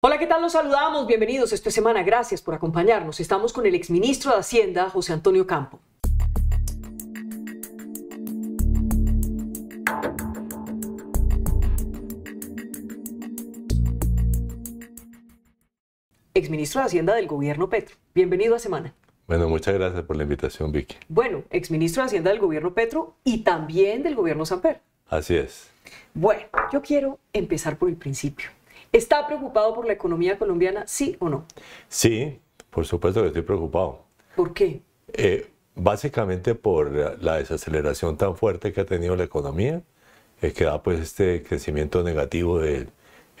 Hola, ¿qué tal? Los saludamos, bienvenidos esta semana, gracias por acompañarnos. Estamos con el exministro de Hacienda, José Antonio Campo. Exministro de Hacienda del gobierno Petro, bienvenido a Semana. Bueno, muchas gracias por la invitación, Vicky. Bueno, exministro de Hacienda del gobierno Petro y también del gobierno Samper. Así es. Bueno, yo quiero empezar por el principio. ¿Está preocupado por la economía colombiana, sí o no? Sí, por supuesto que estoy preocupado. ¿Por qué? Eh, básicamente por la desaceleración tan fuerte que ha tenido la economía, eh, que da pues este crecimiento negativo en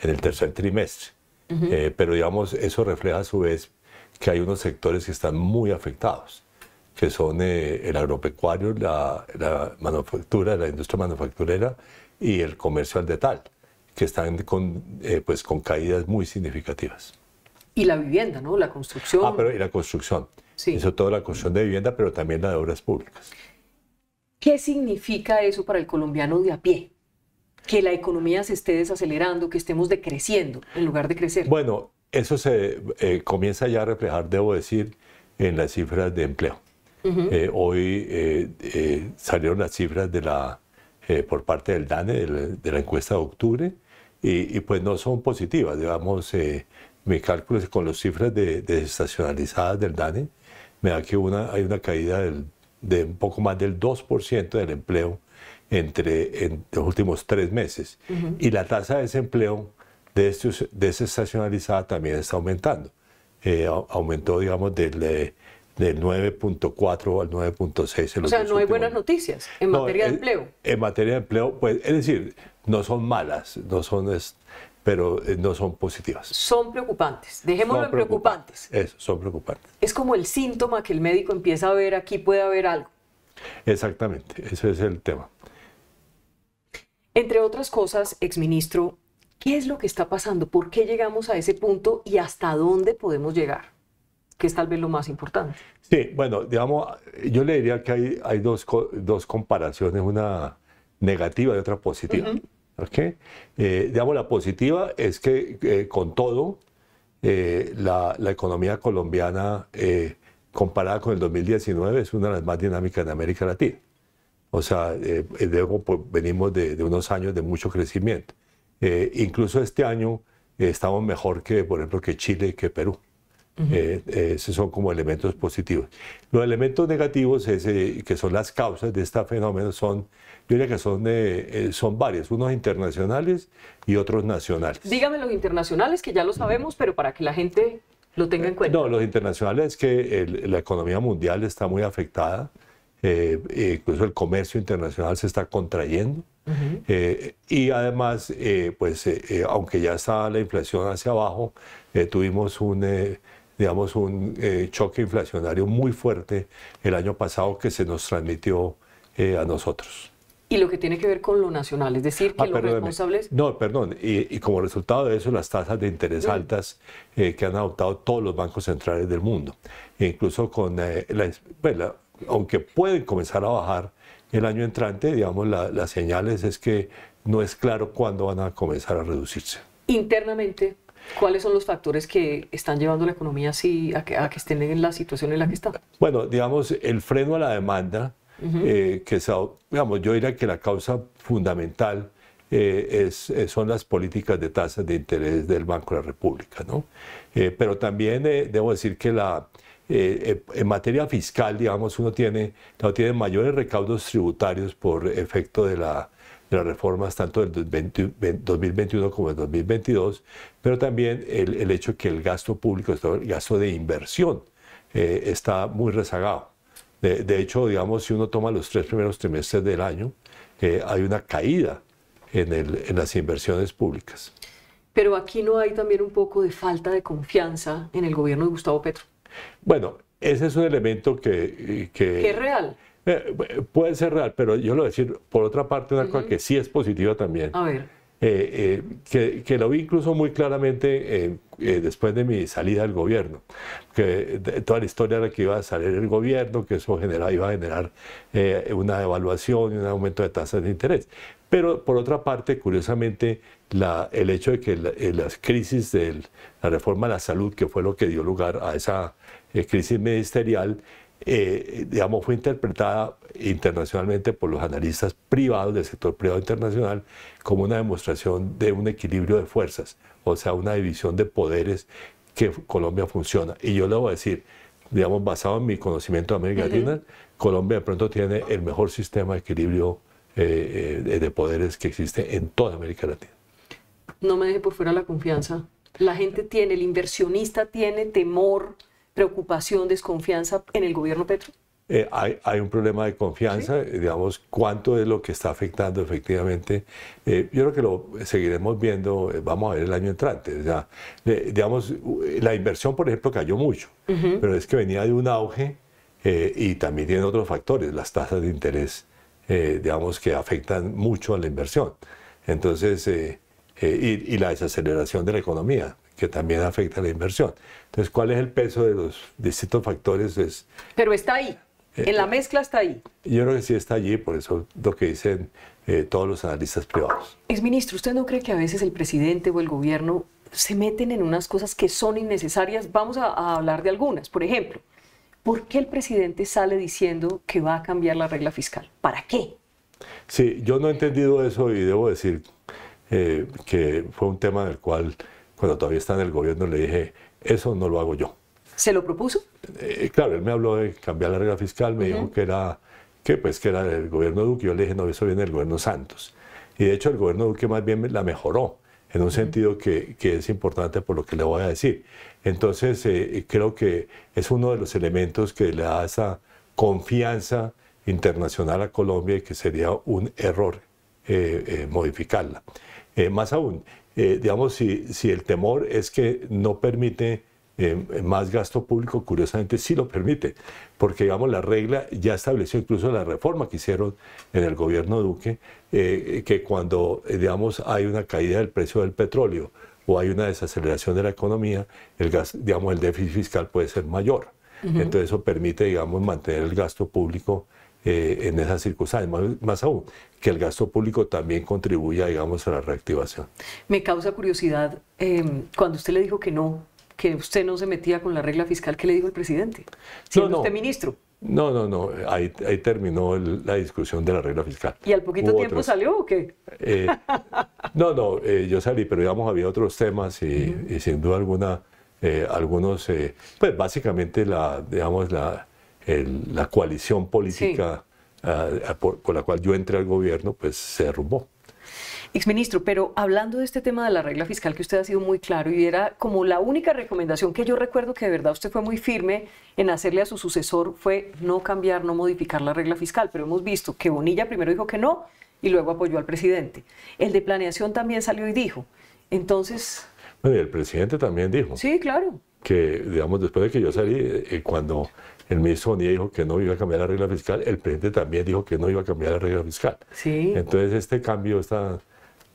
el tercer trimestre. Eh, pero digamos, eso refleja a su vez que hay unos sectores que están muy afectados, que son el agropecuario, la, la manufactura, la industria manufacturera y el comercio al detalle que están con, eh, pues, con caídas muy significativas. Y la vivienda, ¿no? La construcción. Ah, pero y la construcción. Sí. Eso todo la construcción de vivienda, pero también la de obras públicas. ¿Qué significa eso para el colombiano de a pie? Que la economía se esté desacelerando, que estemos decreciendo en lugar de crecer. Bueno, eso se eh, comienza ya a reflejar, debo decir, en las cifras de empleo. Eh, hoy salieron las cifras de la, por parte del DANE, de la encuesta de octubre, y, pues no son positivas. Digamos, eh, mis cálculos con las cifras de, desestacionalizadas del DANE me da que una, hay una caída de un poco más del 2% del empleo entre en los últimos tres meses. Y la tasa de desempleo de desestacionalizada también está aumentando. Eh, aumentó, digamos, del, eh, del 9.4 al 9.6. O sea, no hay buenas noticias en materia de empleo. en materia de empleo, pues, es decir, no son malas, no son pero eh, no son positivas. Son preocupantes, dejémoslo en preocupantes. Eso, son preocupantes. Es como el síntoma que el médico empieza a ver, aquí puede haber algo. Exactamente, ese es el tema. Entre otras cosas, exministro, ¿qué es lo que está pasando? ¿Por qué llegamos a ese punto y hasta dónde podemos llegar? Que es tal vez lo más importante. Sí, bueno, digamos, yo le diría que hay, hay dos, dos comparaciones, una negativa y otra positiva. ¿okay? Eh, digamos, la positiva es que eh, con todo, eh, la, economía colombiana, comparada con el 2019, es una de las más dinámicas de América Latina. O sea, pues, venimos de, de, unos años de mucho crecimiento. incluso este año estamos mejor que, por ejemplo, que Chile, que Perú. Eh, eh, esos son como elementos positivos. Los elementos negativos, eh, que son las causas de este fenómeno, son, yo diría que son, eh, son varios, unos internacionales y otros nacionales. Dígame los internacionales, que ya lo sabemos, pero para que la gente lo tenga en cuenta. No, los internacionales es que la economía mundial está muy afectada, incluso el comercio internacional se está contrayendo. y además, pues aunque ya está la inflación hacia abajo, tuvimos un, digamos, un eh, choque inflacionario muy fuerte el año pasado que se nos transmitió eh, a nosotros. Y lo que tiene que ver con lo nacional, es decir, que ah, los responsables... No, perdón, y, como resultado de eso, las tasas de interés altas eh, que han adoptado todos los bancos centrales del mundo, e incluso con la, bueno, pues, aunque pueden comenzar a bajar el año entrante, digamos, las señales es que no es claro cuándo van a comenzar a reducirse. Internamente, ¿Cuáles son los factores que están llevando la economía así a que, estén en la situación en la que está? Bueno, digamos, el freno a la demanda, eh, que digamos, yo diría que la causa fundamental eh, es, eh, son las políticas de tasas de interés del Banco de la República. ¿no? pero también debo decir que la, en materia fiscal, digamos, uno tiene, no, tiene mayores recaudos tributarios por efecto de la, las reformas tanto del 2021 como del 2022, pero también el, el, hecho que el gasto público, el gasto de inversión, eh, está muy rezagado. De, hecho, digamos, si uno toma los tres primeros trimestres del año, eh, hay una caída en, el, en las inversiones públicas. Pero aquí no hay también un poco de falta de confianza en el gobierno de Gustavo Petro. Bueno, ese es un elemento que... Que, que es real. Eh, puede ser real, pero yo lo decir, por otra parte, una cosa que sí es positiva también. Eh, eh, que, lo vi incluso muy claramente después de mi salida del gobierno, que toda la historia era que iba a salir el gobierno, que eso iba a generar una devaluación y un aumento de tasas de interés. Pero por otra parte, curiosamente, el hecho de que las crisis de la reforma de la salud, que fue lo que dio lugar a esa crisis ministerial, eh, digamos, fue interpretada internacionalmente por los analistas privados del sector privado internacional como una demostración de un equilibrio de fuerzas, o sea, una división de poderes que Colombia funciona. Y yo le voy a decir, digamos, basado en mi conocimiento de América Latina, Colombia de pronto tiene el mejor sistema de equilibrio eh, eh, de poderes que existe en toda América Latina. No me deje por fuera la confianza. La gente tiene, el inversionista tiene temor preocupación, desconfianza en el gobierno Petro? Eh, hay, un problema de confianza, digamos, cuánto es lo que está afectando efectivamente. Eh, yo creo que lo seguiremos viendo, eh, vamos a ver el año entrante. O digamos, la inversión, por ejemplo, cayó mucho, pero es que venía de un auge y también tiene otros factores, las tasas de interés, digamos, que afectan mucho a la inversión. Entonces, y la desaceleración de la economía que también afecta a la inversión. Entonces, ¿cuál es el peso de los distintos factores? Es, Pero está ahí, eh, en la eh, mezcla está ahí. Yo creo que sí está allí, por eso lo que dicen eh, todos los analistas privados. ministro, ¿usted no cree que a veces el presidente o el gobierno se meten en unas cosas que son innecesarias? Vamos a, hablar de algunas. Por ejemplo, ¿por qué el presidente sale diciendo que va a cambiar la regla fiscal? ¿Para qué? Sí, yo no he entendido eso y debo decir que fue un tema del cual cuando todavía está en el gobierno, le dije, eso no lo hago yo. ¿Se lo propuso? Eh, claro, él me habló de cambiar la regla fiscal, me dijo que era, que, pues, que era el gobierno Duque, yo le dije, no, eso viene del gobierno Santos. Y de hecho el gobierno Duque más bien la mejoró, en un sentido que, es importante por lo que le voy a decir. Entonces, eh, creo que es uno de los elementos que le da esa confianza internacional a Colombia y que sería un error eh, modificarla. más aún, eh, digamos, si, si el temor es que no permite eh, más gasto público, curiosamente sí lo permite, porque digamos la regla ya estableció incluso la reforma que hicieron en el gobierno Duque, eh, que cuando digamos hay una caída del precio del petróleo o hay una desaceleración de la economía, el gas, digamos el déficit fiscal puede ser mayor. Entonces eso permite digamos mantener el gasto público eh, en esas circunstancias, más, aún, que el gasto público también contribuya, digamos, a la reactivación. Me causa curiosidad, eh, cuando usted le dijo que no, que usted no se metía con la regla fiscal, ¿qué le dijo el presidente? Siendo no, usted ministro. No, no, no, ahí, ahí terminó la discusión de la regla fiscal. ¿Y al poquito tiempo salió o qué? Eh, no, no, eh, yo salí, pero digamos, había otros temas y, sin duda alguna, algunos, pues básicamente la, digamos, la, la coalición política ah, ah, con la cual yo entré al gobierno, pues se derrumbó. Exministro, pero hablando de este tema de la regla fiscal que usted ha sido muy claro y era como la única recomendación que yo recuerdo que de verdad usted fue muy firme en hacerle a su sucesor fue no cambiar, no modificar la regla fiscal, pero hemos visto que Bonilla primero dijo que no y luego apoyó al presidente. El de planeación también salió y dijo. Entonces... Bueno, y el presidente también dijo. Sí, claro que, digamos, después de que yo salí, eh, cuando el ministro Bonilla dijo que no iba a cambiar la regla fiscal, el presidente también dijo que no iba a cambiar la regla fiscal. Sí. Entonces, este cambio, esta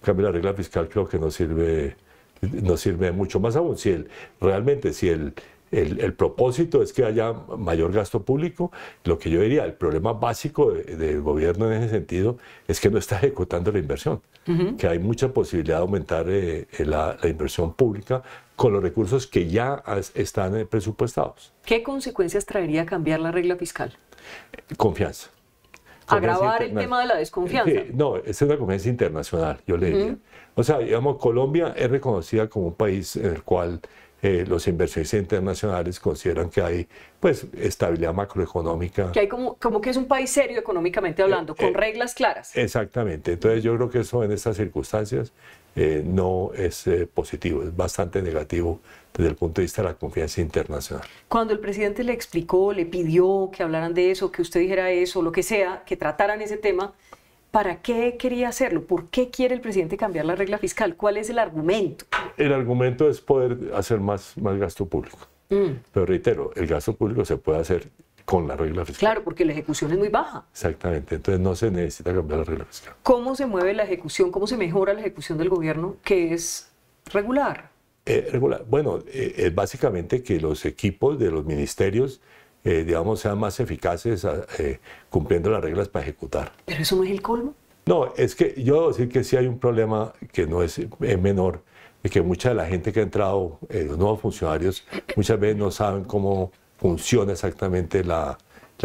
cambio de la regla fiscal creo que no sirve, no sirve mucho. Más aún, si el, realmente, si el, el, propósito es que haya mayor gasto público. Lo que yo diría, el problema básico del gobierno en ese sentido es que no está ejecutando la inversión, que hay mucha posibilidad de aumentar eh, eh, la, la, inversión pública con los recursos que ya están eh, presupuestados. ¿Qué consecuencias traería cambiar la regla fiscal? Confianza. Agravar el tema de la desconfianza. Eh, no, es una confianza internacional, yo le diría. O sea, digamos, Colombia es reconocida como un país en el cual eh, los inversores internacionales consideran que hay pues estabilidad macroeconómica. Que hay como, como que es un país serio económicamente hablando, con reglas claras. Exactamente. Entonces yo creo que eso en estas circunstancias eh, no es eh, positivo, es bastante negativo desde el punto de vista de la confianza internacional. Cuando el presidente le explicó, le pidió que hablaran de eso, que usted dijera eso, lo que sea, que trataran ese tema, ¿Para qué quería hacerlo? ¿Por qué quiere el presidente cambiar la regla fiscal? ¿Cuál es el argumento? El argumento es poder hacer más, más gasto público. Mm. Pero reitero, el gasto público se puede hacer con la regla fiscal. Claro, porque la ejecución es muy baja. Exactamente, entonces no se necesita cambiar la regla fiscal. ¿Cómo se mueve la ejecución? ¿Cómo se mejora la ejecución del gobierno que es regular? Eh, regular. Bueno, es eh, eh, básicamente que los equipos de los ministerios, digamos, sean más eficaces ah, cumpliendo las reglas para ejecutar. ¿Pero eso no es el colmo? No, es que yo debo decir que sí hay un problema que no es, es menor, que mucha de la gente que ha entrado, los nuevos funcionarios, muchas veces no saben cómo funciona exactamente las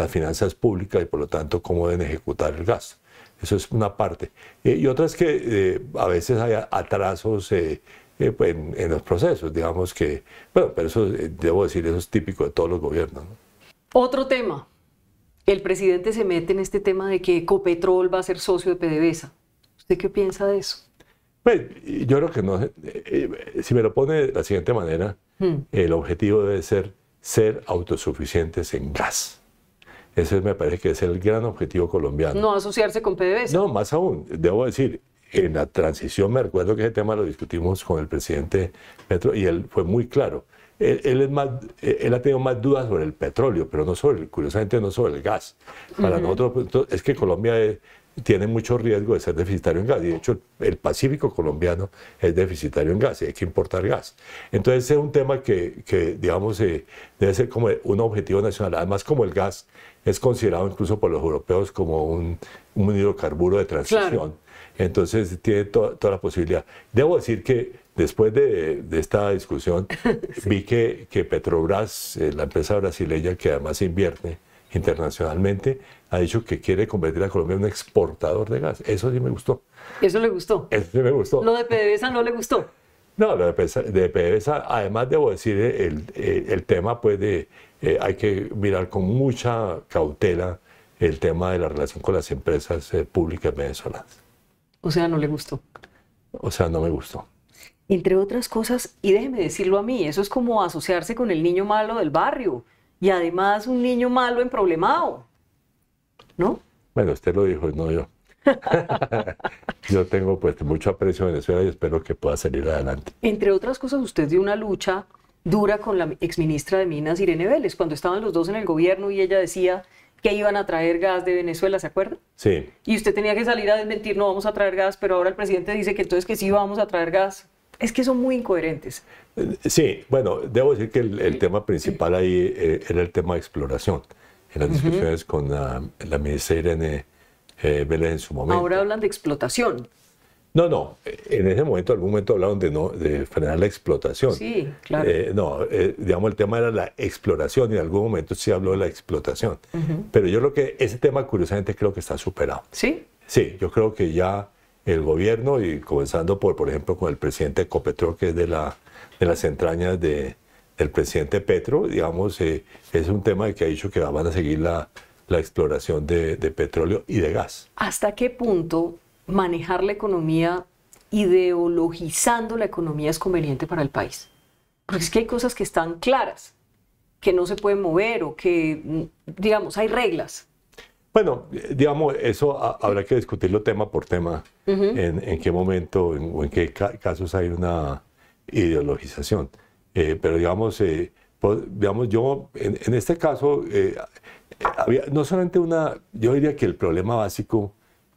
finanzas públicas y por lo tanto cómo deben ejecutar el gasto. Eso es una parte. Eh, y otra es que eh, a veces hay atrasos eh, pues, en, los procesos, digamos que, bueno, pero eso, debo decir, eso es típico de todos los gobiernos. Otro tema. El presidente se mete en este tema de que Ecopetrol va a ser socio de PDVSA. ¿Usted qué piensa de eso? Pues, yo creo que no. si me lo pone de la siguiente manera, hmm. el objetivo debe ser ser autosuficientes en gas. Ese me parece que es el gran objetivo colombiano. No asociarse con PDVSA. No, más aún, debo decir, en la transición me recuerdo que ese tema lo discutimos con el presidente Petro y él fue muy claro. Él, es más, él ha tenido más dudas sobre el petróleo, pero no sobre, curiosamente no sobre el gas. Para nosotros pues, es que Colombia es, tiene mucho riesgo de ser deficitario en gas. Y de hecho, el Pacífico colombiano es deficitario en gas y hay que importar gas. Entonces, es un tema que, digamos, eh, debe ser como un objetivo nacional. Además, como el gas es considerado incluso por los europeos como un, un hidrocarburo de transición. Entonces, tiene toda la posibilidad. Debo decir que después de, esta discusión, vi que, que Petrobras, eh, la empresa brasileña que además invierte internacionalmente, ha dicho que quiere convertir a Colombia en un exportador de gas. Eso sí me gustó. Eso le gustó. Eso sí me gustó. Lo de PDVSA no le gustó. No, lo de PDVSA, además debo decir, eh, eh, el, tema pues de, eh, hay que mirar con mucha cautela el tema de la relación con las empresas públicas venezolanas. O sea, no le gustó. O sea, no me gustó entre otras cosas, y déjeme decirlo a mí, eso es como asociarse con el niño malo del barrio y además un niño malo problemado. ¿no? Bueno, usted lo dijo, no yo. yo tengo pues mucho aprecio a Venezuela y espero que pueda salir adelante. Entre otras cosas, usted dio una lucha dura con la exministra de Minas, Irene Vélez, cuando estaban los dos en el gobierno y ella decía que iban a traer gas de Venezuela, ¿se acuerda? Sí. Y usted tenía que salir a desmentir, no vamos a traer gas, pero ahora el presidente dice que entonces que sí vamos a traer gas. Es que son muy incoherentes. Sí, bueno, debo decir que el, tema principal ahí eh, era el tema de exploración en las discusiones con la, ministra Irene eh, Vélez en su momento. Ahora hablan de explotación. No, no, en ese momento, en algún momento hablaron de, no, de frenar la explotación. Sí, claro. Eh, no, eh, digamos, el tema era la exploración y en algún momento sí habló de la explotación. Pero yo creo que ese tema, curiosamente, creo que está superado. ¿Sí? Sí, yo creo que ya el gobierno, y comenzando por, por ejemplo, con el presidente Copetrol, que es de, la, de las entrañas de, el presidente Petro, digamos, eh, es un tema que ha dicho que van a seguir la, exploración de, petróleo y de gas. ¿Hasta qué punto manejar la economía ideologizando la economía es conveniente para el país? Porque es que hay cosas que están claras, que no se pueden mover o que, mm, digamos, hay reglas. Bueno, digamos, eso habrá que discutirlo tema por tema, en, qué momento o en qué casos hay una ideologización. Eh, pero digamos, eh, yo en, este caso, eh, había no solamente una, yo diría que el problema básico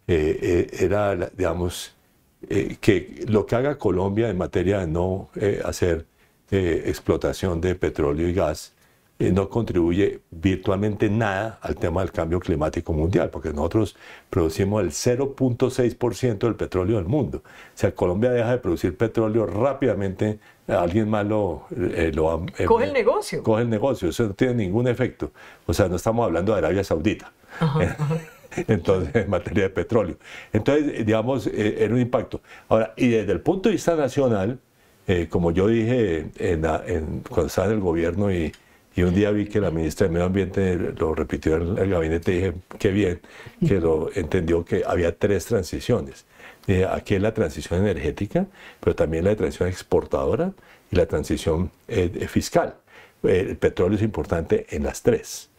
eh, era, digamos, que lo que haga Colombia en materia de no hacer explotación de petróleo y gas, eh, no contribuye virtualmente nada al tema del cambio climático mundial, porque nosotros producimos el 0.6% del petróleo del mundo. O sea, Colombia deja de producir petróleo rápidamente, alguien más lo... Eh, eh, coge el negocio. Coge el negocio, eso no tiene ningún efecto. O sea, no estamos hablando de Arabia Saudita. entonces en materia de petróleo. Entonces, digamos, era un impacto. Ahora, y desde el punto de vista nacional, como yo dije cuando estaba en el gobierno y, y un día vi que la ministra de Medio Ambiente lo repitió en el gabinete y dije, qué bien, que lo entendió que había tres transiciones. aquí es la transición energética, pero también la transición exportadora y la transición eh, eh, fiscal. el petróleo es importante en las tres,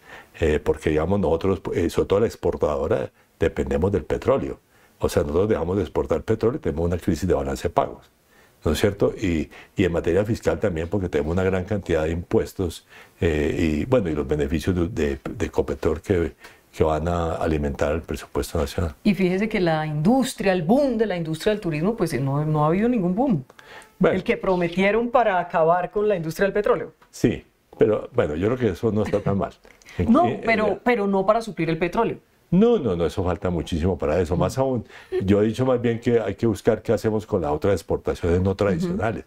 eh, porque digamos nosotros, sobre todo la exportadora, dependemos del petróleo. O sea, nosotros dejamos de exportar petróleo y tenemos una crisis de balance de pagos. ¿no es cierto? Y, y, en materia fiscal también, porque tenemos una gran cantidad de impuestos eh, y, bueno, y los beneficios de, Copetor que, que van a alimentar el presupuesto nacional. Y fíjese que la industria, el boom de la industria del turismo, pues eh, no, no ha habido ningún boom. el que prometieron para acabar con la industria del petróleo. Sí, pero bueno, yo creo que eso no está tan mal. no, pero, pero no para suplir el petróleo. No, no, no, eso falta muchísimo para eso. Más aún, yo he dicho más bien que hay que buscar qué hacemos con las otras exportaciones no tradicionales.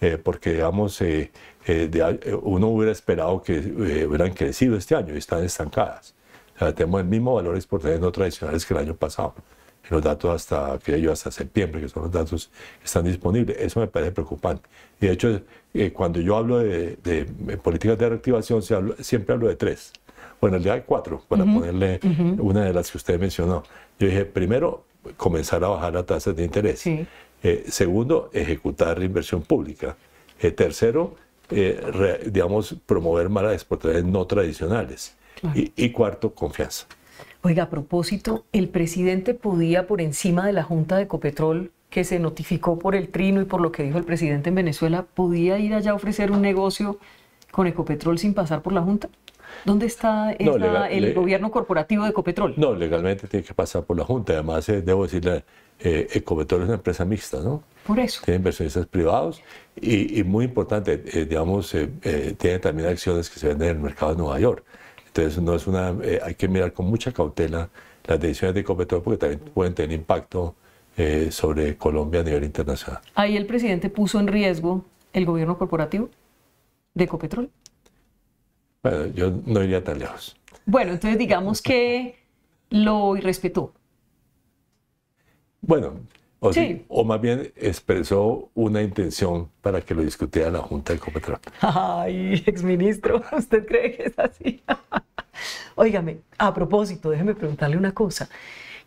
Eh, porque, digamos, eh, eh, uno hubiera esperado que hubieran crecido este año y están estancadas. tenemos el mismo valor de exportaciones no tradicionales que el año pasado. los datos hasta, que hasta septiembre, que son los datos que están disponibles. Eso me parece preocupante. Y de hecho, cuando yo hablo de, políticas de reactivación, siempre hablo de tres bueno, en realidad hay cuatro, para ponerle una de las que usted mencionó. Yo dije, primero, comenzar a bajar las tasas de interés. Eh, segundo, ejecutar la inversión pública. Eh, tercero, eh, digamos, promover malas exportaciones no tradicionales. Y, cuarto, confianza. Oiga, a propósito, el presidente podía por encima de la Junta de Ecopetrol, que se notificó por el trino y por lo que dijo el presidente en Venezuela, ¿podía ir allá a ofrecer un negocio con Ecopetrol sin pasar por la Junta? ¿Dónde está el gobierno corporativo de Ecopetrol? No, legalmente tiene que pasar por la Junta. Además, eh, debo decirle, eh, Ecopetrol es una empresa mixta, ¿no? Por eso. Tiene inversionistas privados y, muy importante, eh, digamos, eh, tiene también acciones que se venden en el mercado de Nueva York. Entonces, no es una, hay que mirar con mucha cautela las decisiones de Ecopetrol porque también pueden tener impacto sobre Colombia a nivel internacional. Ahí el presidente puso en riesgo el gobierno corporativo de Ecopetrol. Bueno, yo no iría tan lejos. Bueno, entonces digamos que lo irrespetó. Bueno, o, más bien expresó una intención para que lo discutiera la Junta de Copetrol. Ay, exministro, ¿usted cree que es así? Óigame, a propósito, déjeme preguntarle una cosa.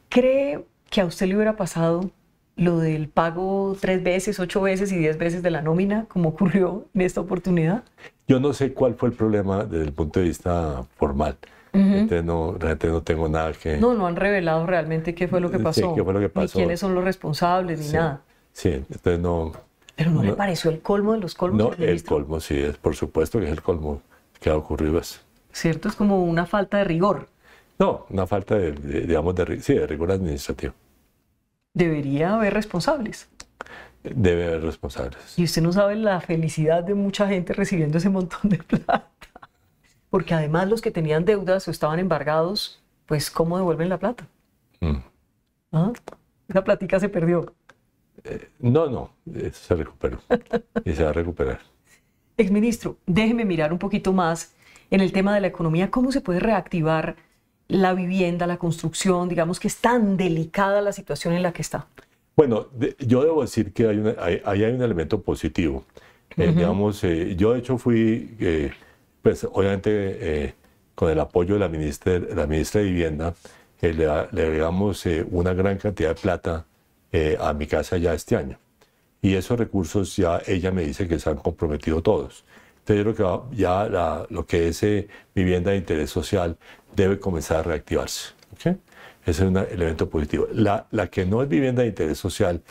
¿Cree que a usted le hubiera pasado lo del pago tres veces, ocho veces y diez veces de la nómina, como ocurrió en esta oportunidad? Yo no sé cuál fue el problema desde el punto de vista formal. Entonces no, realmente no tengo nada que... No, no han revelado realmente qué fue lo que pasó. Sí, qué fue lo que pasó. Ni quiénes son los responsables, ni nada. Sí, entonces no... Pero no, le pareció el colmo de los colmos. No, el colmo, sí, es, por supuesto que es el colmo que ha ocurrido. Eso. ¿Cierto? Es como una falta de rigor. No, una falta de digamos, de, sí, de rigor administrativo debería haber responsables. Debe haber responsables. Y usted no sabe la felicidad de mucha gente recibiendo ese montón de plata. Porque además los que tenían deudas o estaban embargados, pues ¿cómo devuelven la plata? Mm. ¿Ah? La platica se perdió. Eh, no, no, se recuperó. y se va a recuperar. Exministro, déjeme mirar un poquito más en el tema de la economía. ¿Cómo se puede reactivar la vivienda, la construcción, digamos que es tan delicada la situación en la que está? Bueno, yo debo decir que hay, hay, un elemento positivo. Eh, digamos, eh, yo de hecho fui, eh, pues obviamente con el apoyo de la ministra, la ministra de Vivienda, le, agregamos una gran cantidad de plata a mi casa ya este año. Y esos recursos ya ella me dice que se han comprometido todos. Entonces yo creo que ya lo que es vivienda de interés social debe comenzar a reactivarse. ¿okay? Ese es un elemento positivo. La, la, que no es vivienda de interés social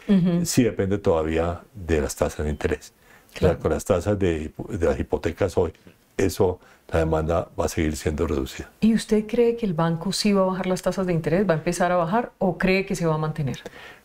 sí depende todavía de las tasas de interés. Claro. con las tasas de, de, las hipotecas hoy, eso, la demanda va a seguir siendo reducida. ¿Y usted cree que el banco sí va a bajar las tasas de interés? ¿Va a empezar a bajar o cree que se va a mantener?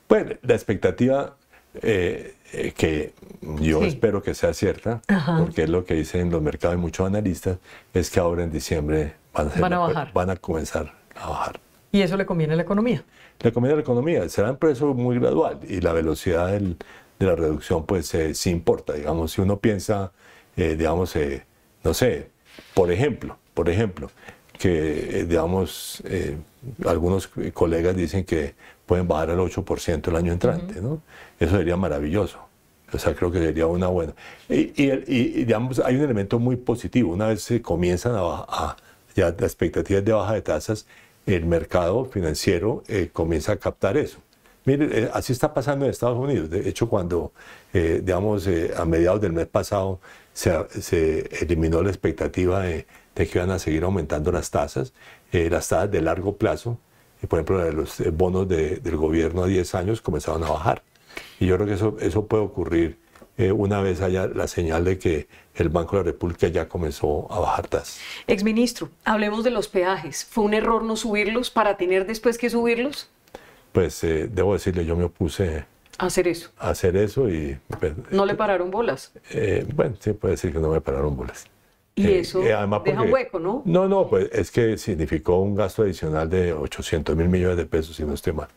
Pues la expectativa eh, eh, que yo espero que sea cierta, porque es lo que dicen los mercados y muchos analistas, es que ahora en diciembre van a, bajar. Van a comenzar a bajar. ¿Y eso le conviene a la economía? Le conviene a la economía. Será un proceso muy gradual y la velocidad de la reducción pues eh, sí importa. Digamos, si uno piensa, eh, digamos, eh, no sé, por ejemplo, por ejemplo, que digamos, algunos colegas dicen que pueden bajar al 8% el año entrante, ¿no? Eso sería maravilloso. O sea, creo que sería una buena. Y, digamos, hay un elemento muy positivo. Una vez se comienzan a, a ya la expectativa de baja de tasas, el mercado financiero eh, comienza a captar eso. Mire, eh, así está pasando en Estados Unidos. De hecho, cuando, eh, digamos, a mediados del mes pasado se, se eliminó la expectativa de, que iban a seguir aumentando las tasas, las tasas de largo plazo, por ejemplo, los bonos de, del gobierno a 10 años comenzaron a bajar. Y yo creo que eso, eso puede ocurrir una vez haya la señal de que el Banco de la República ya comenzó a bajar tasas. Exministro, hablemos de los peajes. ¿Fue un error no subirlos para tener después que subirlos? Pues eh, debo decirle, yo me opuse a hacer eso. hacer eso y... Pues, ¿No le pararon bolas? Eh, bueno, sí puede decir que no me pararon bolas. Y eh, eso deja hueco, ¿no? No, no, pues es que significó un gasto adicional de 800 mil millones de pesos, si no estoy mal.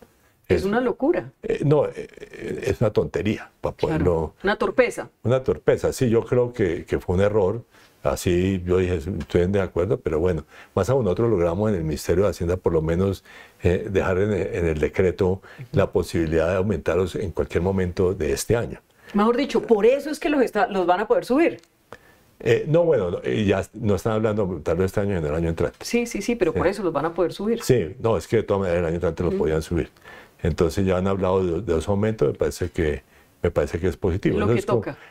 Es una locura. Eh, no, eh, eh, es una tontería. Para poderlo, pues, Una torpeza. Una torpeza, sí, yo creo que, fue un error. Así yo dije, estoy de acuerdo pero bueno, más aún nosotros logramos en el Ministerio de Hacienda por lo menos dejar en el, decreto la posibilidad de aumentarlos en cualquier momento de este año. Mejor dicho, por eso es que los, los van a poder subir. no, bueno, ya no están hablando tal vez este año en el año entrante. Sí, sí, sí, pero por eso los van a poder subir. Sí, no, es que de todas maneras el año entrante los podían subir. Entonces ya han hablado de, esos aumentos, me parece que, me parece que es positivo.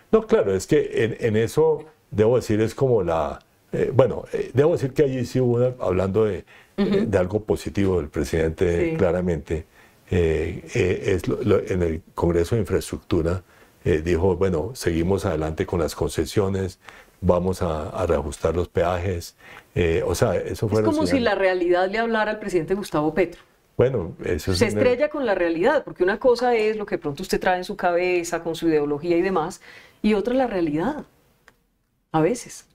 no, claro, es que en, eso debo decir es como la... Eh, bueno, eh, debo decir que allí sí hubo hablando de, de, algo positivo del presidente claramente. Eh, es en el Congreso de Infraestructura dijo, bueno, seguimos adelante con las concesiones, vamos a, reajustar los peajes. o sea, eso fue... Es como si la realidad le hablara al presidente Gustavo Petro. Bueno, eso Se estrella con la realidad, porque una cosa es lo que pronto usted trae en su cabeza, con su ideología y demás, y otra la realidad, a veces.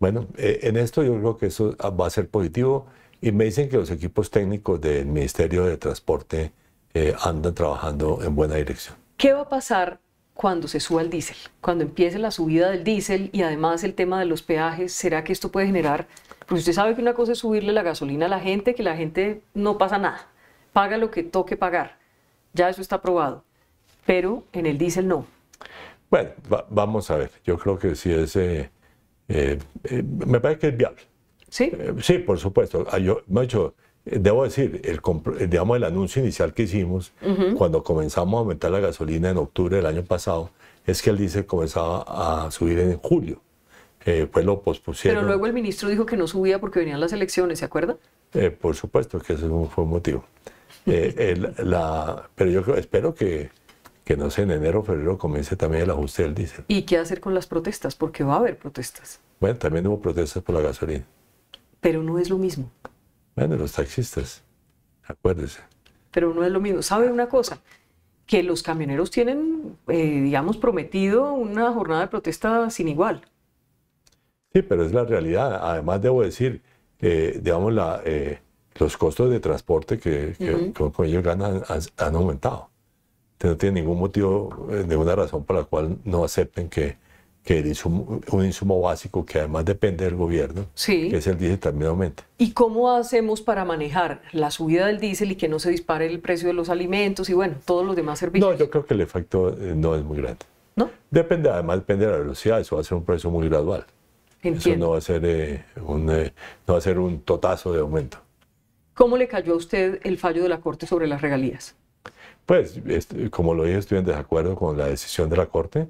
Bueno, eh, en esto yo creo que eso ah, va a ser positivo y me dicen que los equipos técnicos del Ministerio de Transporte eh, andan trabajando en buena dirección. ¿Qué va a pasar cuando se suba el diésel? Cuando empiece la subida del diésel y además el tema de los peajes, ¿será que esto puede generar? Porque usted sabe que una cosa es subirle la gasolina a la gente, que la gente no pasa nada paga lo que toque pagar. Ya eso está aprobado. Pero en el diésel no. Bueno, vamos a ver. Yo creo que sí es... Eh, eh, eh, me parece que es viable. Sí. sí, por supuesto. Ah, yo, debo decir, el, digamos, el anuncio inicial que hicimos cuando comenzamos a aumentar la gasolina en octubre del año pasado es que el diésel comenzaba a subir en julio. Eh, pues lo pospusieron. Pero luego el ministro dijo que no subía porque venían las elecciones, ¿se acuerda? por supuesto que ese fue un motivo. Eh, eh, pero yo espero que, no sé, en enero o febrero comience también el ajuste del diésel. ¿Y qué hacer con las protestas? Porque va a haber protestas. Bueno, también hubo protestas por la gasolina. Pero no es lo mismo. Bueno, los taxistas, acuérdese. Pero no es lo mismo. ¿Sabe una cosa? Que los camioneros tienen, eh, digamos, prometido una jornada de protesta sin igual. Sí, pero es la realidad. Además, debo decir, digamos, la, los costos de transporte que, que, ellos ganan han, aumentado. no tiene ningún motivo, eh, ninguna razón por la cual no acepten que, un insumo básico que además depende del gobierno, que es el diésel, también aumente. ¿Y cómo hacemos para manejar la subida del diésel y que no se dispare el precio de los alimentos y bueno, todos los demás servicios? No, yo creo que el efecto eh, no es muy grande. ¿No? Depende, además depende de la velocidad, eso va a ser un precio muy gradual. Eso no va a ser, eh, un, no va a ser un totazo de aumento. ¿Cómo le cayó a usted el fallo de la Corte sobre las regalías? Pues, este, como lo dije, estoy en desacuerdo con la decisión de la Corte,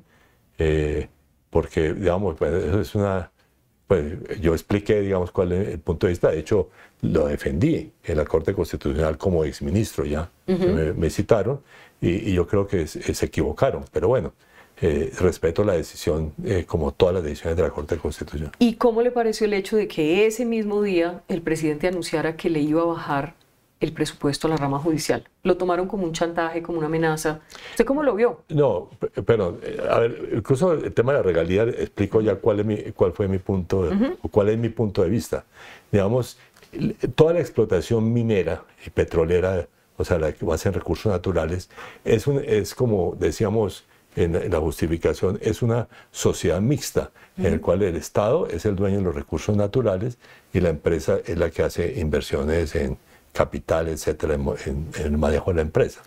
eh, porque, digamos, pues, eso es una... Pues yo expliqué, digamos, cuál es el punto de vista. De hecho, lo defendí en la Corte Constitucional como exministro ya. me, citaron y, yo creo que se equivocaron. Pero bueno, eh, respeto la decisión, eh, como todas las decisiones de la Corte de Constitución. ¿Y cómo le pareció el hecho de que ese mismo día el presidente anunciara que le iba a bajar el presupuesto a la rama judicial? ¿Lo tomaron como un chantaje, como una amenaza? ¿Usted cómo lo vio? No, pero, eh, a ver, incluso el tema de la regalía, explico ya cuál, es mi, cuál fue mi punto, cuál es mi punto de vista. Digamos, toda la explotación minera y petrolera, o sea, la que va a ser recursos naturales, es, un, es como decíamos, la, justificación, es una sociedad mixta, en la cual el Estado es el dueño de los recursos naturales y la empresa es la que hace inversiones en capital, etcétera, en, el manejo de la empresa.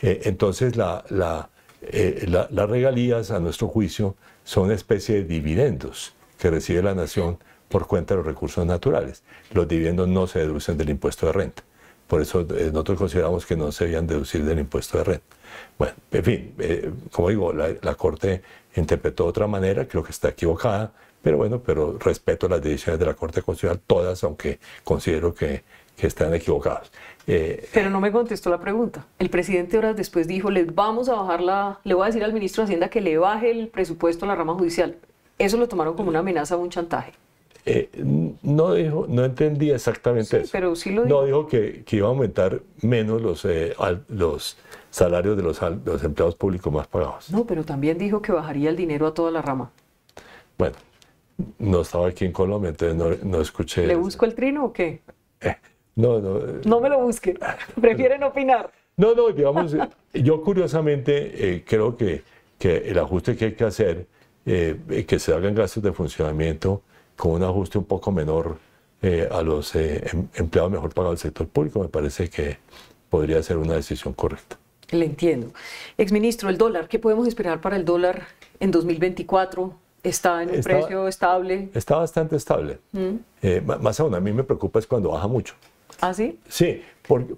Eh, entonces, eh, las regalías, a nuestro juicio, son una especie de dividendos que recibe la nación por cuenta de los recursos naturales. Los dividendos no se deducen del impuesto de renta. Por eso eh, nosotros consideramos que no se debían deducir del impuesto de renta. Bueno, en fin, eh, como digo, la, Corte interpretó de otra manera, creo que está equivocada, pero bueno, pero respeto las decisiones de la Corte Constitucional, todas, aunque considero que, están equivocadas. Eh, pero no me contestó la pregunta. El presidente horas después dijo, les vamos a bajar la, le voy a decir al ministro de Hacienda que le baje el presupuesto a la rama judicial. Eso lo tomaron como una amenaza, o un chantaje. Eh, no, dijo, no entendía exactamente eso. Pero sí lo dijo. No dijo que, iba a aumentar menos los, eh, los salarios de los, empleados públicos más pagados. No, pero también dijo que bajaría el dinero a toda la rama. Bueno, no estaba aquí en Colombia, entonces no, escuché. ¿Le busco el trino o qué? Eh, no, no. No me lo busquen. Prefieren opinar. No, no, digamos, yo curiosamente creo que, que el ajuste que hay que hacer, que se hagan gastos de funcionamiento, con un ajuste un poco menor eh, a los eh, em, empleados mejor pagados del sector público, me parece que podría ser una decisión correcta. Le entiendo. Exministro, el dólar, ¿qué podemos esperar para el dólar en 2024? ¿Está en un precio estable? Está bastante estable. Mm. Eh, más aún, a mí me preocupa es cuando baja mucho. ¿Ah, sí? Sí,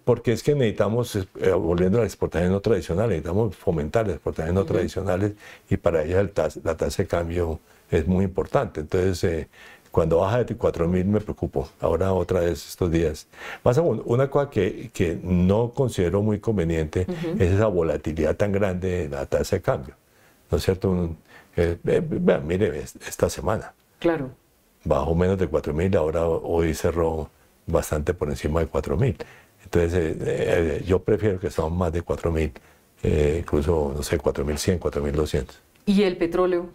porque es que necesitamos, volviendo a las exportaciones no tradicionales, necesitamos fomentar las exportaciones no tradicionales y para ellas la tasa de cambio es muy importante. Entonces, eh, cuando baja de 4.000 me preocupo. Ahora otra vez estos días. Más aún, una cosa que, que no considero muy conveniente es esa volatilidad tan grande en la tasa de cambio. ¿No es cierto? Eh, eh, mire, esta semana. Claro. Bajó menos de 4.000, ahora hoy cerró bastante por encima de 4.000. Entonces, yo prefiero que son más de 4.000, incluso, no sé, 4.100, 4.200. ¿Y el petróleo?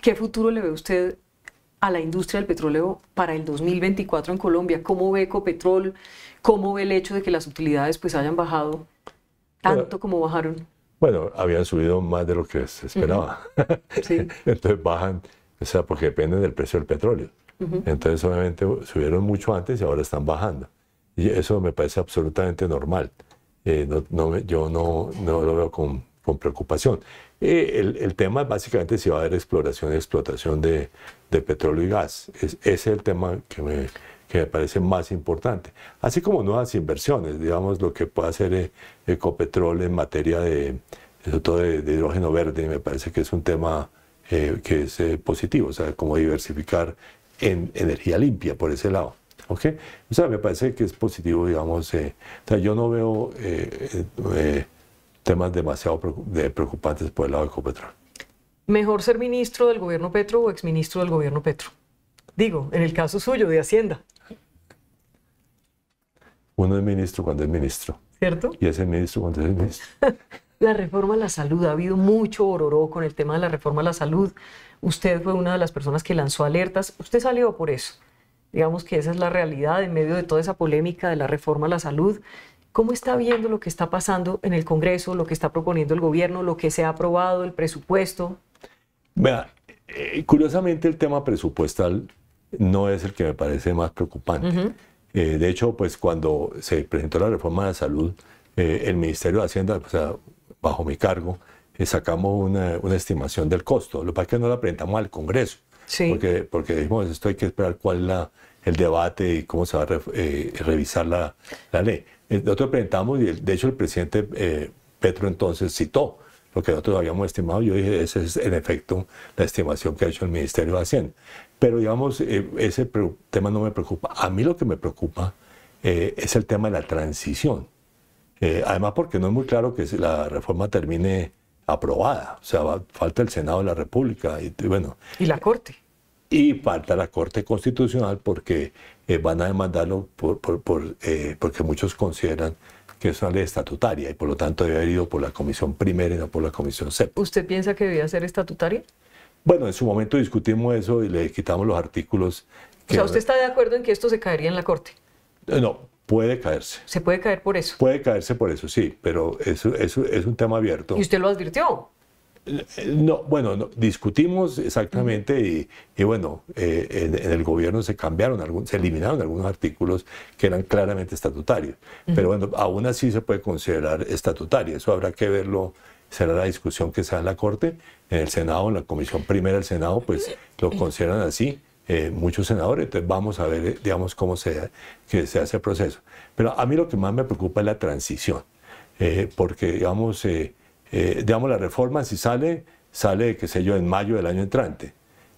¿Qué futuro le ve usted a la industria del petróleo para el 2024 en Colombia? ¿Cómo ve Ecopetrol? ¿Cómo ve el hecho de que las utilidades pues hayan bajado tanto como bajaron? Bueno, habían subido más de lo que se esperaba. Entonces bajan, o sea, porque dependen del precio del petróleo. Entonces obviamente subieron mucho antes y ahora están bajando. Y eso me parece absolutamente normal. Eh, yo no, lo veo con, con preocupación. Eh, el, el, tema básicamente si va a haber exploración y explotación de, de petróleo y gas. Es, ese es el tema que me, que me parece más importante. Así como nuevas inversiones, digamos, lo que puede hacer eh, Ecopetrol en materia de, de, hidrógeno verde, me parece que es un tema eh, que es positivo, o sea, como diversificar en energía limpia por ese lado. O sea, me parece que es positivo, digamos, o sea, yo no veo temas demasiado preocupantes por el lado de Ecopetrol. ¿Mejor ser ministro del gobierno Petro o exministro del gobierno Petro? Digo, en el caso suyo, de Hacienda. Uno es ministro cuando es ministro. ¿Cierto? Y es ministro cuando es ministro. la reforma a la salud, ha habido mucho ororó con el tema de la reforma a la salud. Usted fue una de las personas que lanzó alertas. Usted salió por eso. Digamos que esa es la realidad en medio de toda esa polémica de la reforma a la salud. ¿Cómo está viendo lo que está pasando en el Congreso, lo que está proponiendo el gobierno, lo que se ha aprobado, el presupuesto? Vea, eh, curiosamente el tema presupuestal no es el que me parece más preocupante. Eh, de hecho, pues cuando se presentó la reforma de salud, eh, el Ministerio de Hacienda, o sea, bajo mi cargo, sacamos una, estimación del costo. Lo que es que no la presentamos al Congreso, sí. porque, porque dijimos, esto hay que esperar cuál es el debate y cómo se va a revisar la ley. Eh, nosotros presentamos, y de hecho el presidente eh, Petro entonces citó lo que nosotros habíamos estimado. Yo dije, esa es en efecto la estimación que ha hecho el Ministerio de Hacienda. Pero digamos, eh, ese tema no me preocupa. A mí lo que me preocupa es el tema de la transición. además, porque no es muy claro que la reforma termine aprobada. O sea, falta el Senado de la República y bueno. Y la Corte. Y falta la Corte Constitucional porque eh, van a demandarlo por, por, eh, porque muchos consideran que es una ley estatutaria y por lo tanto debe haber ido por la comisión primera y no por la comisión séptima. ¿Usted piensa que debía ser estatutaria? Bueno, en su momento discutimos eso y le quitamos los artículos. o sea, ¿usted está de acuerdo en que esto se caería en la Corte? Eh, no, puede caerse. ¿Se puede caer por eso? Puede caerse por eso, sí, pero eso es un tema abierto. ¿Y usted lo advirtió? No, bueno, discutimos exactamente y, bueno, eh, en, el gobierno se cambiaron, algunos, se eliminaron algunos artículos que eran claramente estatutarios, pero bueno, aún así se puede considerar estatutario, eso habrá que verlo, será la discusión que sea en la Corte, en el Senado, en la Comisión Primera del Senado, pues lo consideran así. Eh, muchos senadores, entonces vamos a ver, eh, digamos, cómo se, que se hace el proceso. Pero a mí lo que más me preocupa es la transición, porque, digamos, eh, eh, digamos, la reforma, si sale, sale, qué sé yo, en mayo del año entrante,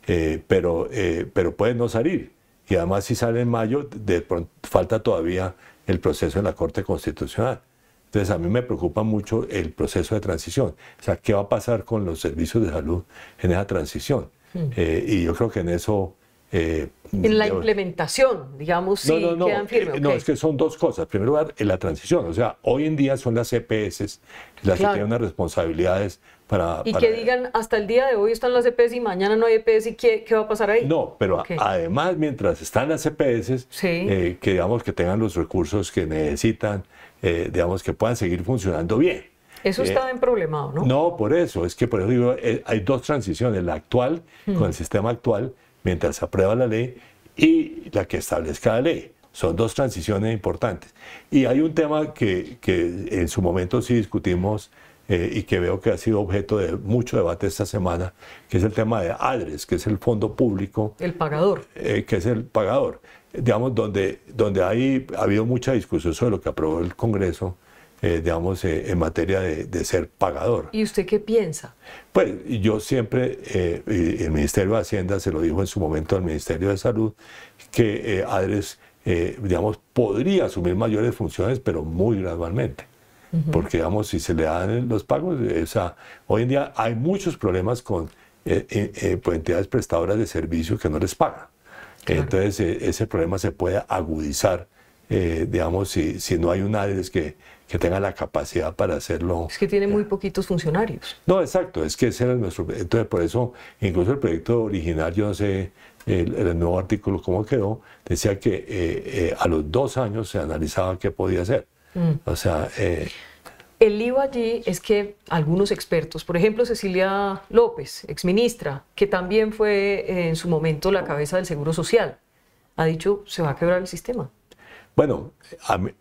eh, pero, eh, pero puede no salir. Y además, si sale en mayo, de falta todavía el proceso en la Corte Constitucional. Entonces, a mí me preocupa mucho el proceso de transición. O sea, ¿qué va a pasar con los servicios de salud en esa transición? Hmm. y yo creo que en eso eh, en la implementación, digamos, no, sí no, quedan eh, No, es que son dos cosas. Primero primer en la transición. O sea, hoy en día son las EPS las que tienen las responsabilidades para... Y que digan, hasta el día de hoy están las CPS e y mañana no hay EPS, ¿y qué, va a pasar ahí? No, pero además, mientras están las CPS, e eh, que digamos que tengan los recursos que necesitan, digamos que puedan seguir funcionando bien. Eso está bien problemado, ¿no? No, por eso. Es que por eso hay dos transiciones. La actual, mm. con el sistema actual, mientras se aprueba la ley y la que establezca la ley. Son dos transiciones importantes. Y hay un tema que, que en su momento sí discutimos eh, y que veo que ha sido objeto de mucho debate esta semana, que es el tema de ADRES, que es el fondo público. El pagador. Eh, que es el pagador. Digamos, donde, donde hay, ha habido mucha discusión sobre lo que aprobó el Congreso eh, digamos, eh, en materia de, ser pagador. ¿Y usted qué piensa? Pues yo siempre, eh, el Ministerio de Hacienda se lo dijo en su momento al Ministerio de Salud, que ADRES, digamos, podría asumir mayores funciones, pero muy gradualmente. Porque, digamos, si se le dan los pagos, hoy en día hay muchos problemas con pues, entidades prestadoras de servicios que no les pagan. Entonces, ese problema se puede agudizar, digamos, si, si no hay un ADRES que que tenga la capacidad para hacerlo. Es que tiene muy poquitos funcionarios. No, exacto, es que ese era nuestro... Entonces, por eso, incluso el proyecto original, yo no sé, el, nuevo artículo cómo quedó, decía que eh, eh, a los dos años se analizaba qué podía hacer. Mm. O sea... Eh, el lío allí es que algunos expertos, por ejemplo Cecilia López, exministra, que también fue en su momento la cabeza del Seguro Social, ha dicho se va a quebrar el sistema. Bueno,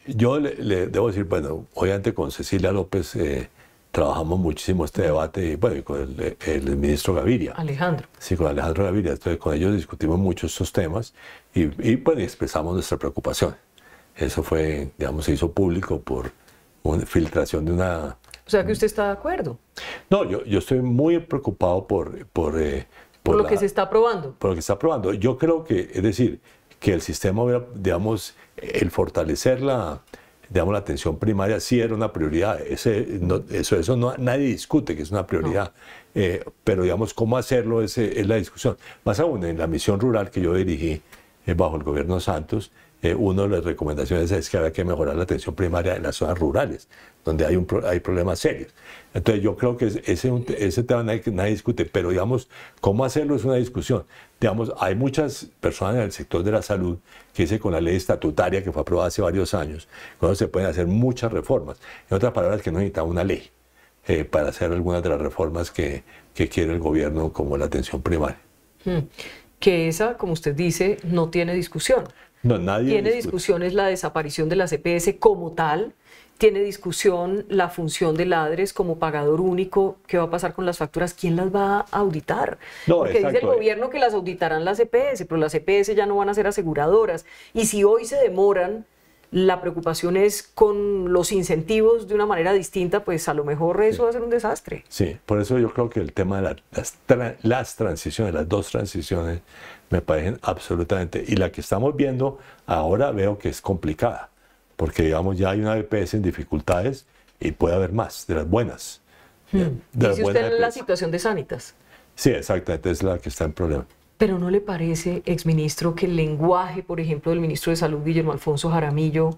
yo le, debo decir, bueno, obviamente con Cecilia López eh, trabajamos muchísimo este debate y bueno, con el, ministro Gaviria. Alejandro. Sí, con Alejandro Gaviria. Entonces con ellos discutimos mucho estos temas y, bueno, expresamos nuestra preocupación. Eso fue, digamos, se hizo público por una filtración de una... O sea que usted está de acuerdo. No, yo, estoy muy preocupado por... Por, eh, por, lo que se está aprobando. Por lo que se está aprobando. Yo creo que, es decir, que el sistema digamos, el fortalecer la, la atención primaria sí era una prioridad. eso eso nadie discute que es una prioridad. Eh, pero, digamos, cómo hacerlo es, la discusión. Más aún, en la misión rural que yo dirigí eh, bajo el gobierno Santos, eh, una de las recomendaciones es que había que mejorar la atención primaria en las zonas rurales, donde hay, hay problemas serios. Entonces yo creo que ese, ese tema nadie, nadie, discute, pero digamos, cómo hacerlo es una discusión. Digamos, hay muchas personas en el sector de la salud que dice con la ley estatutaria que fue aprobada hace varios años, cuando se pueden hacer muchas reformas. En otras palabras, que no necesita una ley eh, para hacer algunas de las reformas que, que quiere el gobierno, como la atención primaria. Hmm. Que esa, como usted dice, no tiene discusión. No, nadie tiene discusión. la desaparición de la CPS como tal, tiene discusión la función de Ladres como pagador único, qué va a pasar con las facturas, quién las va a auditar. Porque dice el gobierno que las auditarán las CPS, pero las CPS ya no van a ser aseguradoras. Y si hoy se demoran, la preocupación es con los incentivos de una manera distinta, pues a lo mejor eso va a ser un desastre. Sí, por eso yo creo que el tema de las, las transiciones, las dos transiciones, me parecen absolutamente. Y la que estamos viendo ahora veo que es complicada, porque digamos ya hay una BPS e en dificultades y puede haber más, de las buenas. Hmm. si usted en la e situación de Sanitas? Sí, exactamente, es la que está en problema. Pero ¿no le parece, exministro, que el lenguaje, por ejemplo, del ministro de Salud, Guillermo Alfonso Jaramillo,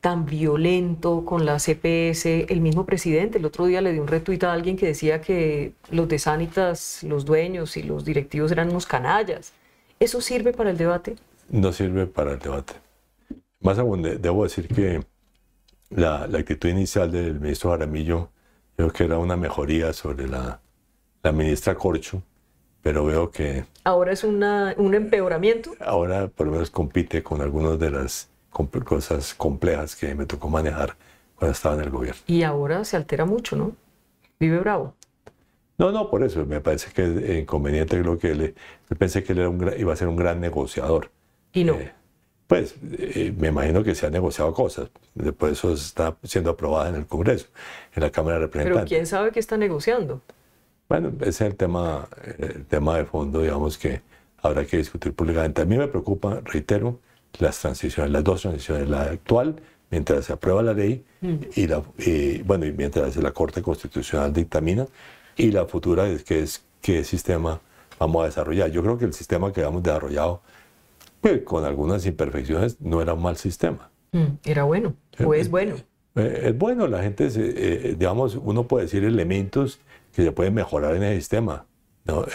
tan violento con la CPS, e el mismo presidente, el otro día le dio un retuit a alguien que decía que los de Sanitas, los dueños y los directivos eran unos canallas. ¿Eso sirve para el debate? No sirve para el debate. Más aún, debo decir que la, actitud inicial del ministro Jaramillo creo que era una mejoría sobre la, ministra Corcho, pero veo que... Ahora es un empeoramiento. Ahora por lo menos compite con algunas de las cosas complejas que me tocó manejar cuando estaba en el gobierno. Y ahora se altera mucho, ¿no? Vive bravo. No, no, por eso. Me parece que es eh, inconveniente lo que él. Pensé que él era un, iba a ser un gran negociador. Y no. Eh, pues eh, me imagino que se han negociado cosas. Por eso está siendo aprobada en el Congreso, en la Cámara de Representantes. Pero quién sabe qué está negociando. Bueno, ese es el tema, el tema de fondo, digamos, que habrá que discutir públicamente. A mí me preocupa, reitero, las transiciones, las dos transiciones, la actual, mientras se aprueba la ley mm. y, bueno, y mientras la Corte Constitucional dictamina, y la futura es que es qué sistema vamos a desarrollar. Yo creo que el sistema que habíamos desarrollado, pues, con algunas imperfecciones, no era un mal sistema. Mm, era bueno, eh, o eh, es bueno. Eh, es bueno, la gente, digamos, uno puede decir elementos que se pueden mejorar en el sistema. ¿no?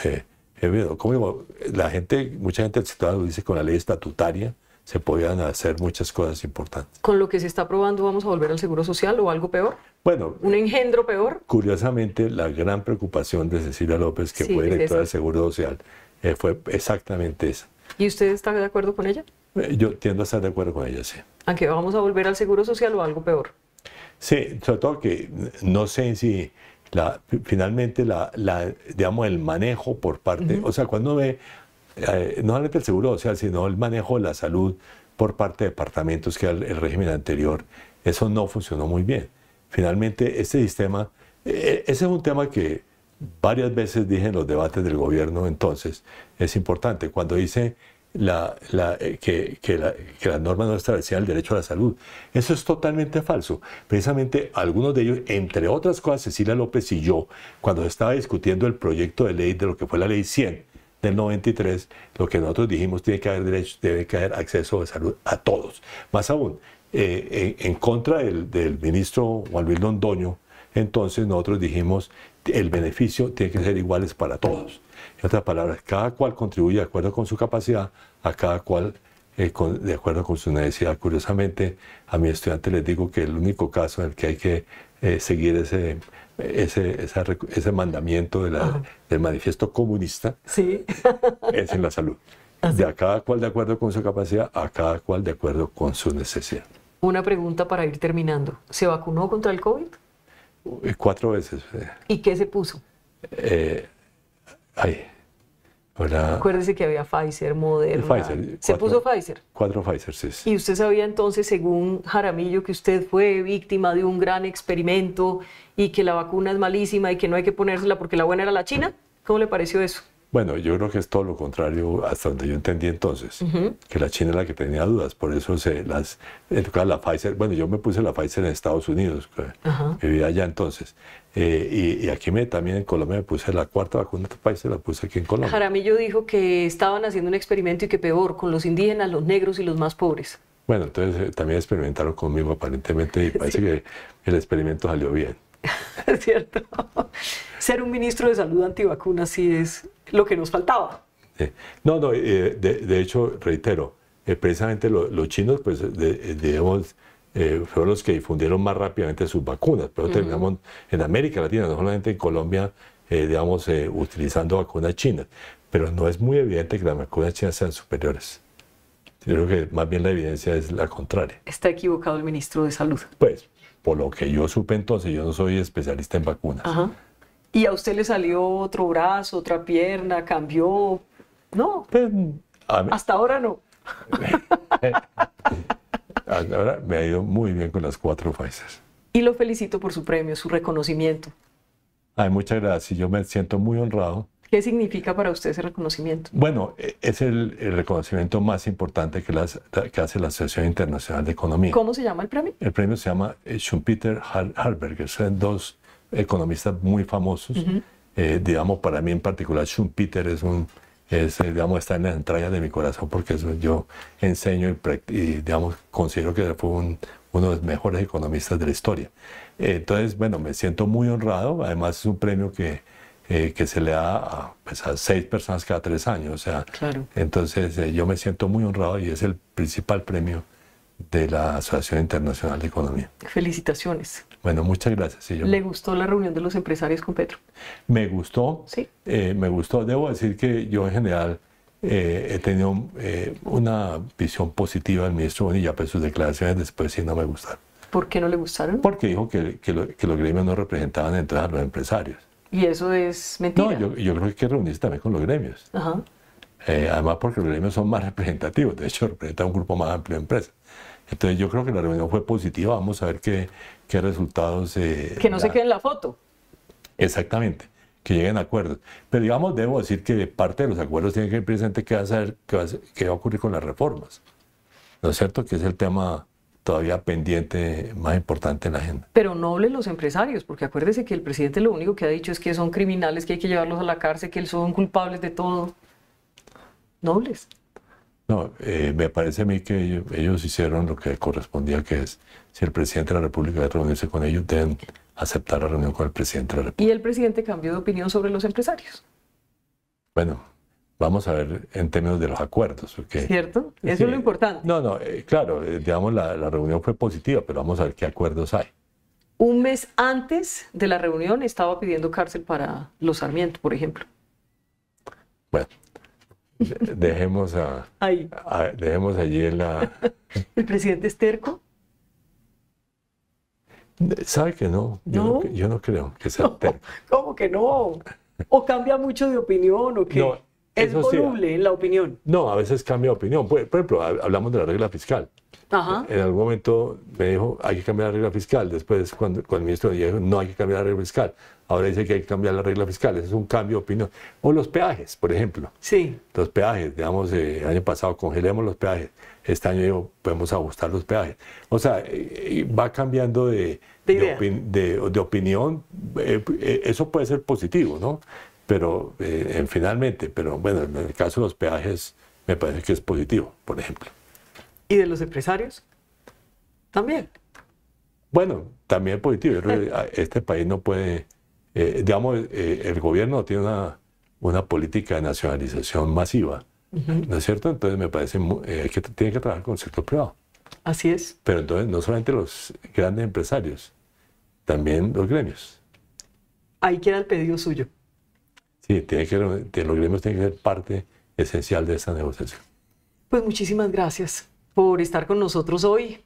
como la gente, mucha gente del sector dice que con la ley estatutaria se podían hacer muchas cosas importantes. ¿Con lo que se está aprobando vamos a volver al seguro social o algo peor? Bueno, ¿Un eh, engendro peor? Curiosamente, la gran preocupación de Cecilia López, que fue directora del Seguro Social, eh, fue exactamente esa. ¿Y usted está de acuerdo con ella? Eh, yo tiendo a estar de acuerdo con ella, sí. ¿Aunque vamos a volver al Seguro Social o algo peor? Sí, sobre todo que no sé si la, finalmente la, digamos, el manejo por parte, o sea, cuando ve, no solamente el Seguro Social, sino el manejo de la salud por parte de departamentos que era el régimen anterior, eso no funcionó muy bien. Finalmente, este sistema, eh, ese es un tema que varias veces dije en los debates del gobierno entonces, es importante. Cuando dice eh, que, la, las normas no establecían el derecho a la salud. Eso es totalmente falso. Precisamente algunos de ellos, entre otras cosas, Cecilia López y yo, cuando estaba discutiendo el proyecto de ley de lo que fue la ley 100 del 93, lo que nosotros dijimos tiene que haber derecho, debe que haber acceso a salud a todos. Más aún, eh, en, contra del, ministro Juan Luis Londoño, entonces nosotros dijimos, el beneficio tiene que ser iguales para todos. En otras palabras, cada cual contribuye de acuerdo con su capacidad, a cada cual eh, de acuerdo con su necesidad. Curiosamente, a mis estudiantes les digo que el único caso en el que hay que eh, seguir ese, ese, mandamiento de del manifiesto comunista es en la salud ah, de a cada cual de acuerdo con su capacidad, a cada cual de acuerdo con su necesidad. Una pregunta para ir terminando. ¿Se vacunó contra el COVID? Eh, cuatro veces. Eh. ¿Y qué se puso? Eh, ay, Acuérdese que había Pfizer, Moderna. ¿Se puso Pfizer? Cuatro Pfizer, sí. ¿Y usted sabía entonces, según Jaramillo, que usted fue víctima de un gran experimento y que la vacuna es malísima y que no hay que ponérsela porque la buena era la China? ¿Cómo le pareció eso? Bueno, yo creo que es todo lo contrario hasta donde yo entendí entonces, que la China es la que tenía dudas, por eso se las, la Pfizer, bueno, yo me puse la Pfizer en Estados Unidos, vivía allá entonces, eh, y, aquí me, también en Colombia me puse la cuarta vacuna de Pfizer, la puse aquí en Colombia. Jaramillo dijo que estaban haciendo un experimento y que peor, con los indígenas, los negros y los más pobres. Bueno, entonces eh, también experimentaron conmigo aparentemente y parece que el experimento salió bien. es ¿cierto? Ser un ministro de salud antivacunas sí es lo que nos faltaba. no, no, eh, de, hecho, reitero, eh, precisamente los chinos, pues, eh, digamos, fueron los que difundieron más rápidamente sus vacunas, pero terminamos en América Latina, no solamente en Colombia, digamos, utilizando vacunas chinas, pero no es muy evidente que las vacunas chinas sean superiores. Yo creo que más bien la evidencia es la contraria. Está equivocado el ministro de Salud. Pues, por lo que yo supe entonces, yo no soy especialista en vacunas. ¿Y a usted le salió otro brazo, otra pierna, cambió? No. Pues, Hasta ahora no. ahora me ha ido muy bien con las cuatro Pfizer. Y lo felicito por su premio, su reconocimiento. Ay, muchas gracias. Yo me siento muy honrado ¿Qué significa para usted ese reconocimiento? Bueno, e, es el, reconocimiento más importante que, las, que, hace la Asociación Internacional de Economía. ¿Cómo se llama el premio? El premio se llama eh, Schumpeter Harberger. Son eh, dos economistas muy famosos. Eh, digamos, para mí en particular, Schumpeter es un, es, digamos, está en la entrañas de mi corazón porque yo enseño y, y, digamos, considero que fue uno de los mejores economistas de la historia. Entonces, bueno, me siento muy honrado. Además, es un premio que eh, que se le da a, pues, a, seis personas cada tres años. O sea, entonces eh, yo me siento muy honrado y es el principal premio de la Asociación Internacional de Economía. Felicitaciones. Bueno, muchas gracias. Sí, yo ¿Le gustó la reunión de los empresarios con Petro? Me gustó. Sí. Eh, me gustó. Debo decir que yo en general he tenido una visión positiva del ministro Bonilla, pero pues, sus declaraciones después sí no me gustaron. ¿Por qué no le gustaron? Porque dijo que, que los gremios no representaban entonces a los empresarios. Y eso es mentira. No, yo, creo que hay que reunirse también con los gremios. Eh, además, porque los gremios son más representativos, de hecho, representan un grupo más amplio de empresas. Entonces, yo creo que la reunión fue positiva. Vamos a ver qué, qué resultados. se... Eh, que no se quede en la foto. Exactamente, que lleguen a acuerdos. Pero, digamos, debo decir que parte de los acuerdos tiene que ir presente qué va a, ser, qué va a, qué va a ocurrir con las reformas. ¿No es cierto? Que es el tema todavía pendiente más importante en la agenda. Pero nobles los empresarios, porque acuérdese que el presidente lo único que ha dicho es que son criminales, que hay que llevarlos a la cárcel, que son culpables de todo. Nobles. No, eh, me parece a mí que ellos, hicieron lo que correspondía, que es, si el presidente de la República debe reunirse con ellos, deben aceptar la reunión con el presidente de la República. ¿Y el presidente cambió de opinión sobre los empresarios? Bueno, Vamos a ver en términos de los acuerdos. ¿Cierto? Eso es lo importante. No, no, eh, claro, eh, digamos, la, reunión fue positiva, pero vamos a ver qué acuerdos hay. Un mes antes de la reunión estaba pidiendo cárcel para los Sarmiento, por ejemplo. Bueno, dejemos, a, Ahí. dejemos allí la... ¿El presidente ¿es Esterco? ¿Sabe que no? Yo no, creo que sea terco ¿Cómo que no? ¿O cambia mucho de opinión o qué? No, es voluble en la opinión. No, a veces cambia de opinión. Por, ejemplo, hablamos de la regla fiscal. En algún momento me dijo, hay que cambiar la regla fiscal. Después, cuando, cuando el ministro dijo, no hay que cambiar la regla fiscal. Ahora dice que hay que cambiar la regla fiscal. Eso es un cambio de opinión. O los peajes, por ejemplo. Sí. Los peajes, digamos, eh, el año pasado congelemos los peajes. Este año digo, podemos ajustar los peajes. O sea, eh, eh, va cambiando de, opinión. eso puede ser positivo, ¿no? pero eh, finalmente, pero bueno, en el caso de los peajes me parece que es positivo, por ejemplo. ¿Y de los empresarios? También. Bueno, también es positivo. Ah, este país no puede, eh, digamos, eh, el gobierno tiene una, una, política de nacionalización masiva, ¿no es cierto? Entonces me parece que tiene que trabajar con el sector privado. Así es. Pero entonces no solamente los grandes empresarios, también los gremios. Ahí queda el pedido suyo. Sí, tiene que, los gremios tienen que ser parte esencial de esta negociación. Pues muchísimas gracias por estar con nosotros hoy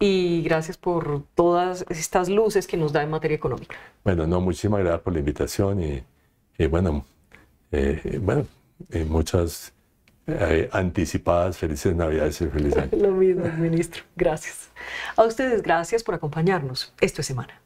y gracias por todas estas luces que nos da en materia económica. Bueno, no, muchísimas gracias por la invitación y, bueno, eh, bueno muchas eh, anticipadas felices Navidades y feliz año. Lo mismo, ministro. Gracias. A ustedes, gracias por acompañarnos. Esto es Semana.